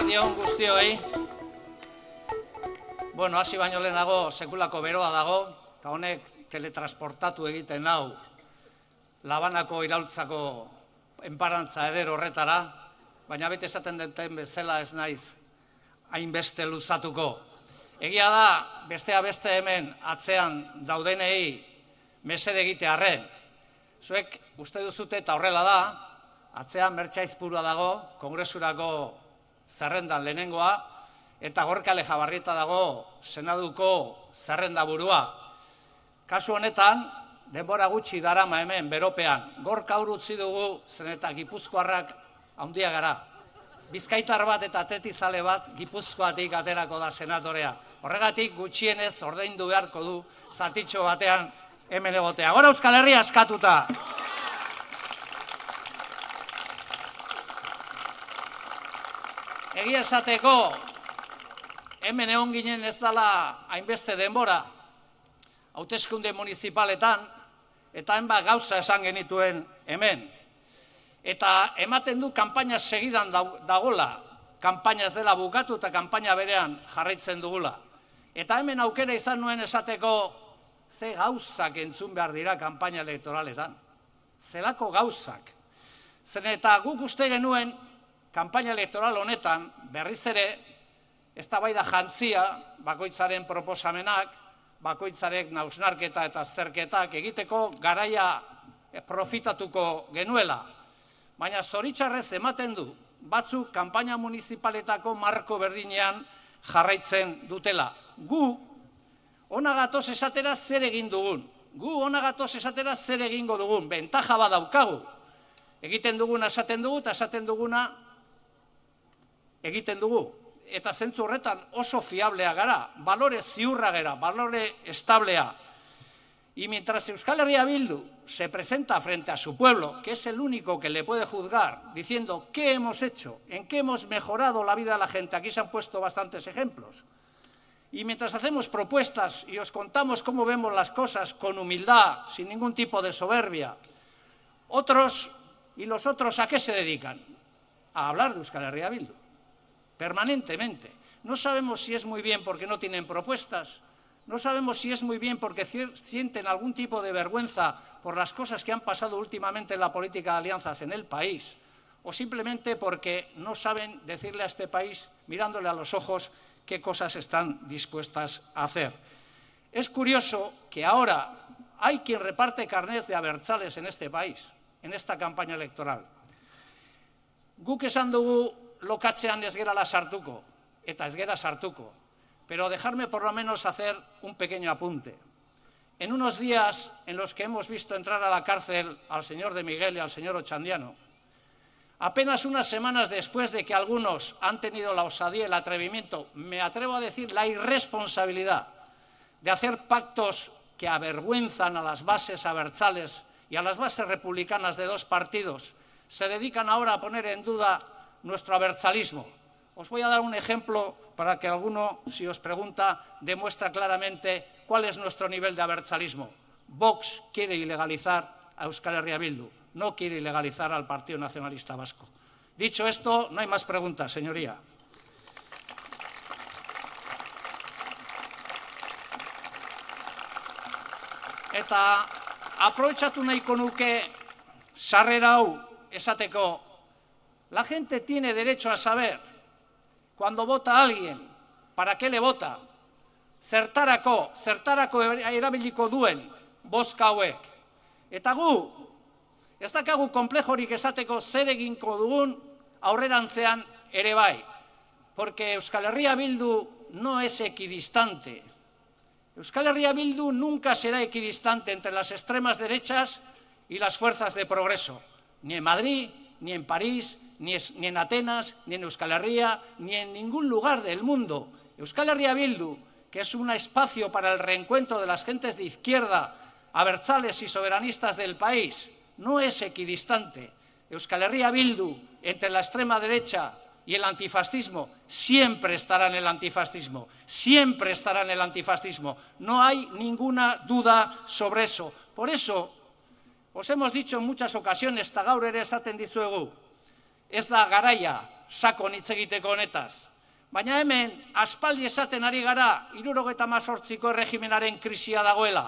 guardi hon guztioi. Bueno, hasi baino lehenago sekulako beroa dago, eta honek teletransportatu egiten hau labanako iraultzako enparantza eder horretara, baina bete esaten duten bezala ez naiz hainbeste luzatuko. Egia da, bestea beste hemen atzean daudenei mesed egite arren. Zuek uste duzute eta horrela da, atzean mertxaizpura dago, kongresurako zerrendan lehenengoa, eta gorka lejabarrieta dago senaduko zerrenda burua. Kasu honetan, denbora gutxi darama hemen beropean, gorka urutzi dugu senetak gipuzkoarrak handia gara. Bizkaitar bat eta atretizale bat gipuzkoatik aterako da senatorea. Horregatik gutxienez ordaindu beharko du zatitxo batean hemen egotea. Gora Euskal Herria askatuta! Egia esateko, hemen egon ginen ez dala hainbeste denbora, hautezkunde municipaletan, eta enba gauza esan genituen hemen. Eta ematen du kampaina segidan dagola, kampaina ez dela bukatu eta kampaina berean jarraitzen dugula. Eta hemen aukera izan nuen esateko, ze gauzak entzun behar dira kampaina elektoraletan. Zelako gauzak. Zen eta guk uste genuen, kanpaina elektoral honetan berriz ere eztabaida jantzia bakoitzaren proposamenak, bakoitzarek nausnarketa eta azterketak egiteko garaia eh, profitatuko genuela. Baina zoritzarrez ematen du, batzuk kanpaina municipaletako marko berdinean jarraitzen dutela. Gu, onagatoz esatera zer egin dugun. Gu, onagatoz esatera zer egingo dugun. Bentaja badaukagu. Egiten duguna esaten dugu, eta esaten duguna egiten dugu. Eta zentzu horretan oso fiablea gara, balore ziurra gara, estable establea. Y mientras Euskal Herria Bildu se presenta frente a su pueblo, que es el único que le puede juzgar, diciendo qué hemos hecho, en qué hemos mejorado la vida de la gente, aquí se han puesto bastantes ejemplos. Y mientras hacemos propuestas y os contamos cómo vemos las cosas con humildad, sin ningún tipo de soberbia, otros y los otros a qué se dedican? A hablar de Euskal Herria Bildu permanentemente. No sabemos si es muy bien porque no tienen propuestas, no sabemos si es muy bien porque sienten algún tipo de vergüenza por las cosas que han pasado últimamente en la política de alianzas en el país, o simplemente porque no saben decirle a este país, mirándole a los ojos, qué cosas están dispuestas a hacer. Es curioso que ahora hay quien reparte carnés de abertzales en este país, en esta campaña electoral. Guk esan lo ez la sartuko, eta ez sartuco. pero dejarme por lo menos hacer un pequeño apunte. En unos días en los que hemos visto entrar a la cárcel al señor de Miguel y al señor Ochandiano, apenas unas semanas después de que algunos han tenido la osadía, el atrevimiento, me atrevo a decir la irresponsabilidad de hacer pactos que avergüenzan a las bases abertzales y a las bases republicanas de dos partidos, se dedican ahora a poner en duda nuestro abertzalismo. Os voy a dar un ejemplo para que alguno, si os pregunta, demuestra claramente cuál es nuestro nivel de abertzalismo. Vox quiere ilegalizar a Euskal Herria no quiere ilegalizar al Partido Nacionalista Vasco. Dicho esto, no hay más preguntas, señoría. Eta nahiko nuke sarrera hau esateko La gente tiene derecho a saber cuando vota a alguien para qué le vota. Zertarako, zertarako erabiliko duen boska hauek. Eta gu, ez dakagu konplejorik esateko zer eginko dugun aurrerantzean ere bai. Porque Euskal Herria Bildu no es equidistante. Euskal Herria Bildu nunca será equidistante entre las extremas derechas y las fuerzas de progreso. Ni en Madrid, ni en París, ni, en Atenas, ni en Euskal Herria, ni en ningún lugar del mundo. Euskal Herria Bildu, que es un espacio para el reencuentro de las gentes de izquierda, abertzales y soberanistas del país, no es equidistante. Euskal Herria Bildu, entre la extrema derecha y el antifascismo, siempre estará en el antifascismo, siempre estará en el antifascismo. No hay ninguna duda sobre eso. Por eso, os hemos dicho en muchas ocasiones, Tagaurere es ez da garaia sakon hitz egiteko honetaz. Baina hemen, aspaldi esaten ari gara, irurogeta mazortziko erregimenaren krisia dagoela.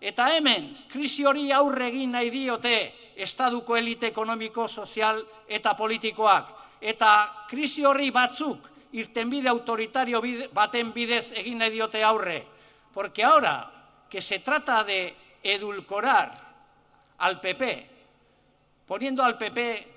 Eta hemen, krisi hori aurre egin nahi diote estaduko elite ekonomiko, sozial eta politikoak. Eta krisi horri batzuk irtenbide autoritario baten bidez egin nahi diote aurre. Porque ahora, que se trata de edulcorar al PP, poniendo al PP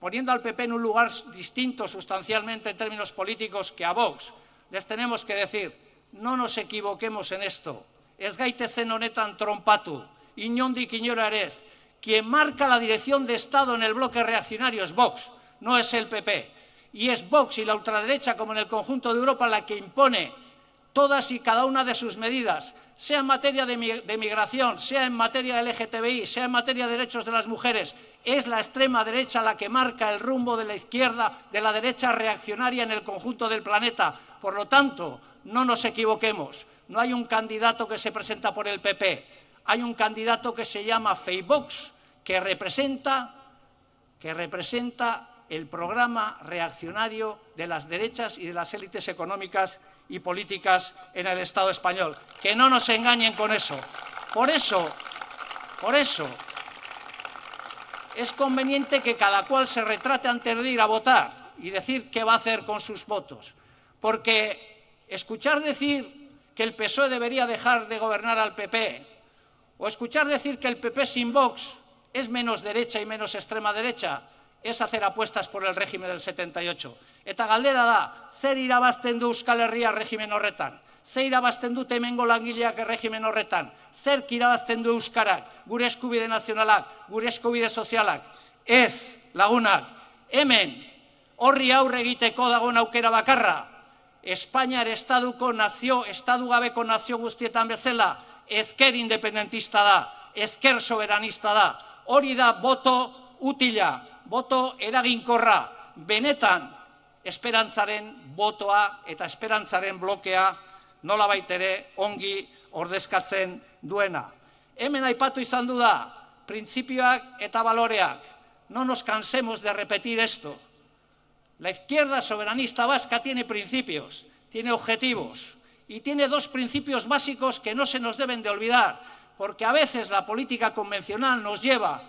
poniendo al PP en un lugar distinto sustancialmente en términos políticos que a Vox, les tenemos que decir, no nos equivoquemos en esto, ...es Gaite honetan trompatu, inondik Quiñora quien marca la dirección de Estado en el bloque reaccionario es Vox, no es el PP. Y es Vox y la ultraderecha, como en el conjunto de Europa, la que impone todas y cada una de sus medidas, sea en materia de migración, sea en materia de LGTBI, sea en materia de derechos de las mujeres, es la extrema derecha la que marca el rumbo de la izquierda, de la derecha reaccionaria en el conjunto del planeta. Por lo tanto, no nos equivoquemos. No hay un candidato que se presenta por el PP. Hay un candidato que se llama Facebook, que representa, que representa el programa reaccionario de las derechas y de las élites económicas y políticas en el Estado español. Que no nos engañen con eso. Por eso, por eso, es conveniente que cada cual se retrate antes de ir a votar y decir qué va a hacer con sus votos. Porque escuchar decir que el PSOE debería dejar de gobernar al PP o escuchar decir que el PP sin Vox es menos derecha y menos extrema derecha es hacer apuestas por el régimen del 78. Eta galdera da, zer irabazten du Euskal Herria régimen horretan? zer irabazten dute hemengo langileak erregimen horretan, zer irabazten du Euskarak, gure eskubide nazionalak, gure eskubide sozialak, ez lagunak, hemen, horri aurre egiteko dagoen aukera bakarra, Espainiar estaduko nazio, estadu gabeko nazio guztietan bezala, ezker independentista da, ezker soberanista da, hori da boto utila, boto eraginkorra, benetan esperantzaren botoa eta esperantzaren blokea la baitere ongi ordezkatzen duena. Hemen aipatu izan du da, printzipioak eta baloreak. No nos cansemos de repetir esto. La izquierda soberanista vasca tiene principios, tiene objetivos y tiene dos principios básicos que no se nos deben de olvidar, porque a veces la política convencional nos lleva,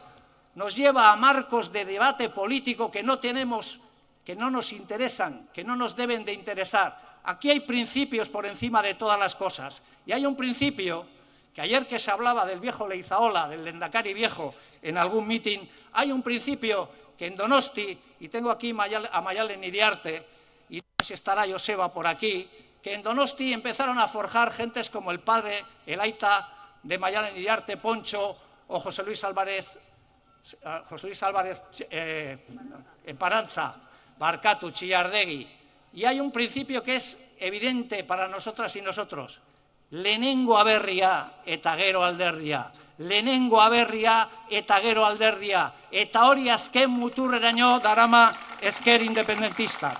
nos lleva a marcos de debate político que no tenemos, que no nos interesan, que no nos deben de interesar aquí hay principios por encima de todas las cosas. Y hay un principio que ayer que se hablaba del viejo Leizaola, del Lendakari viejo, en algún mitin, hay un principio que en Donosti, y tengo aquí a Mayalen Iriarte, y no si estará Joseba por aquí, que en Donosti empezaron a forjar gentes como el padre, el Aita de Mayalen Iriarte, Poncho o José Luis Álvarez, eh, José Luis Álvarez eh, Barcatu, Chillardegui, Y hay un principio que es evidente para nosotras y nosotros. Lenengo aberria eta gero alderdia. Lenengo aberria eta gero alderdia. Eta hori azken muturre darama esker independentista.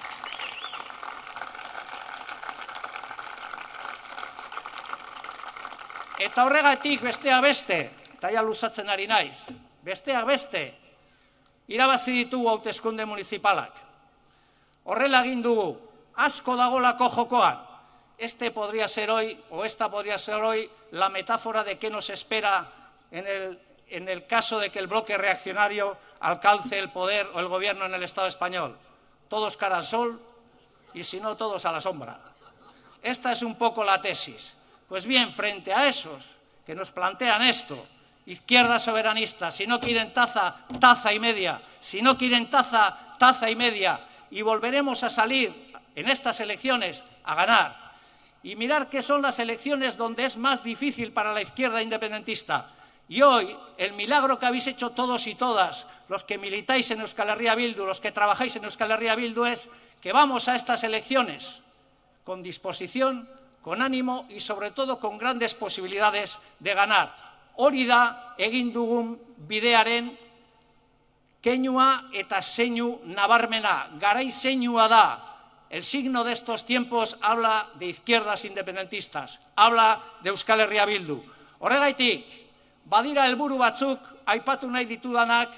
Eta horregatik bestea beste, eta luzatzen ari naiz, bestea beste, irabazi ditugu hautezkunde municipalak. Horrela egin dugu, ...asco da cojo jokoan. Este podría ser hoy, o esta podría ser hoy, la metáfora de qué nos espera en el, en el caso de que el bloque reaccionario alcance el poder o el gobierno en el Estado español. Todos cara al sol y si no, todos a la sombra. Esta es un poco la tesis. Pues bien, frente a esos que nos plantean esto, izquierda soberanista, si no quieren taza, taza y media, si no quieren taza, taza y media, y volveremos a salir en estas elecciones a ganar. Y mirar qué son las elecciones donde es más difícil para la izquierda independentista. Y hoy, el milagro que habéis hecho todos y todas, los que militáis en Euskal Herria Bildu, los que trabajáis en Euskal Herria Bildu, es que vamos a estas elecciones con disposición, con ánimo y sobre todo con grandes posibilidades de ganar. orida egin dugun bidearen eta nabarmena, garai El signo de estos tiempos habla de izquierdas independentistas, habla de Euskal Herria Bildu. Horregaitik, badira helburu batzuk, aipatu nahi ditudanak,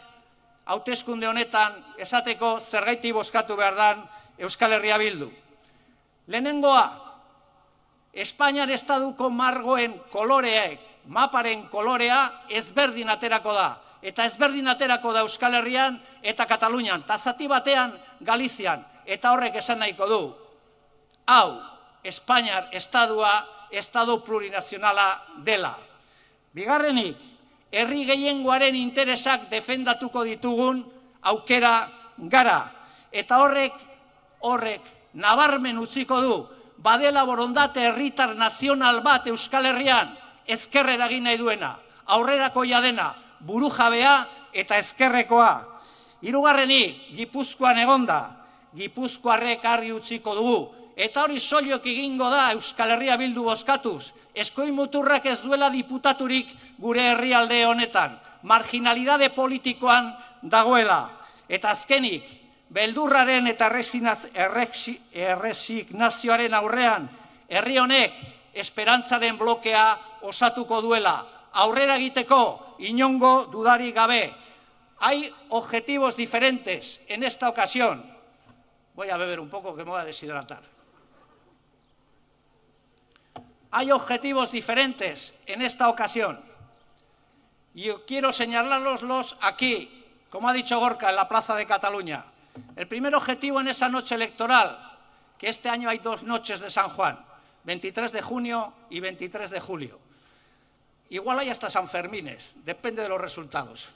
hauteskunde honetan esateko zergaiti boskatu behar dan Euskal Herria Bildu. Lehenengoa, Espainian estaduko margoen koloreek, maparen kolorea ezberdin aterako da. Eta ezberdin aterako da Euskal Herrian eta Katalunian, eta zati batean Galizian eta horrek esan nahiko du, hau, Espainiar estadua, estado plurinazionala dela. Bigarrenik, herri gehiengoaren interesak defendatuko ditugun aukera gara. Eta horrek, horrek, nabarmen utziko du, badela borondate herritar nazional bat Euskal Herrian, ezkerrera egin nahi aurrerako jadena, buru jabea eta ezkerrekoa. Hirugarrenik, Gipuzkoan egonda, gipuzkoarrek harri utziko dugu. Eta hori soliok egingo da Euskal Herria bildu bozkatuz, eskoi muturrak ez duela diputaturik gure herrialde honetan, marginalidade politikoan dagoela. Eta azkenik, beldurraren eta errezik nazioaren aurrean, herri honek esperantzaren blokea osatuko duela. Aurrera egiteko, inongo dudari gabe. Hai objetivos diferentes en esta ocasión, voy a beber un poco que me voy a deshidratar. Hay objetivos diferentes en esta ocasión. Y quiero señalarlos aquí, como ha dicho Gorka, en la Plaza de Cataluña. El primer objetivo en esa noche electoral, que este año hay dos noches de San Juan, 23 de junio y 23 de julio. Igual hay hasta San Fermines, depende de los resultados.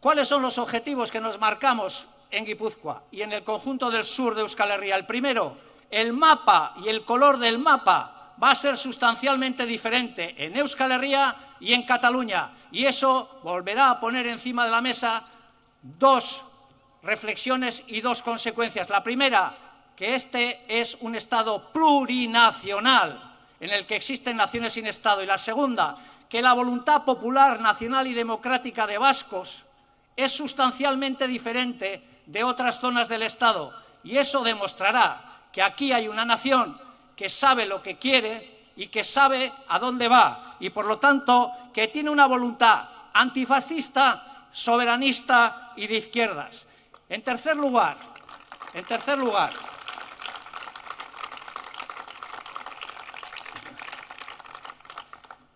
¿Cuáles son los objetivos que nos marcamos en Guipúzcoa y en el conjunto del sur de Euskal Herria. El primero, el mapa y el color del mapa va a ser sustancialmente diferente en Euskal Herria y en Cataluña. Y eso volverá a poner encima de la mesa dos reflexiones y dos consecuencias. La primera, que este es un Estado plurinacional en el que existen naciones sin Estado. Y la segunda, que la voluntad popular, nacional y democrática de vascos es sustancialmente diferente de otras zonas del Estado. Y eso demostrará que aquí hay una nación que sabe lo que quiere y que sabe a dónde va y, por lo tanto, que tiene una voluntad antifascista, soberanista y de izquierdas. En tercer lugar, en tercer lugar,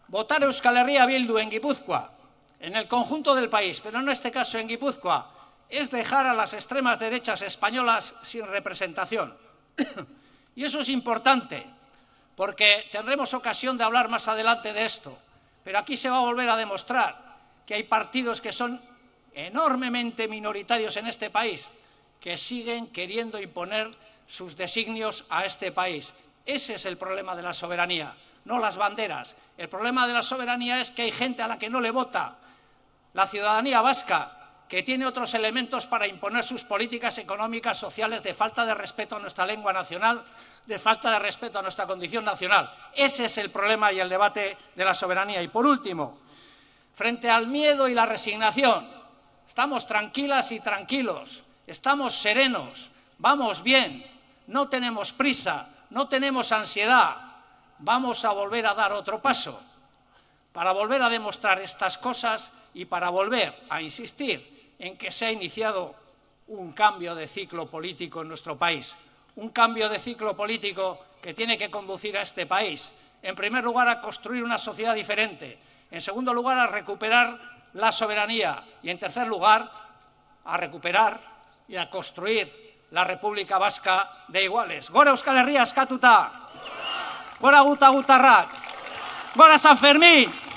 votar Euskal Herria Bildu en Guipúzcoa, en el conjunto del país, pero en este caso en Guipúzcoa, es dejar a las extremas derechas españolas sin representación. y eso es importante, porque tendremos ocasión de hablar más adelante de esto. Pero aquí se va a volver a demostrar que hay partidos que son enormemente minoritarios en este país, que siguen queriendo imponer sus designios a este país. Ese es el problema de la soberanía, no las banderas. El problema de la soberanía es que hay gente a la que no le vota. La ciudadanía vasca que tiene otros elementos para imponer sus políticas económicas, sociales, de falta de respeto a nuestra lengua nacional, de falta de respeto a nuestra condición nacional. Ese es el problema y el debate de la soberanía. Y por último, frente al miedo y la resignación, estamos tranquilas y tranquilos, estamos serenos, vamos bien, no tenemos prisa, no tenemos ansiedad, vamos a volver a dar otro paso para volver a demostrar estas cosas y para volver a insistir en que se ha iniciado un cambio de ciclo político en nuestro país, un cambio de ciclo político que tiene que conducir a este país, en primer lugar, a construir una sociedad diferente, en segundo lugar, a recuperar la soberanía y, en tercer lugar, a recuperar y a construir la República Vasca de iguales. Gora Euskal Herria escatuta! Gora guta gutarrak! Gora San Fermín!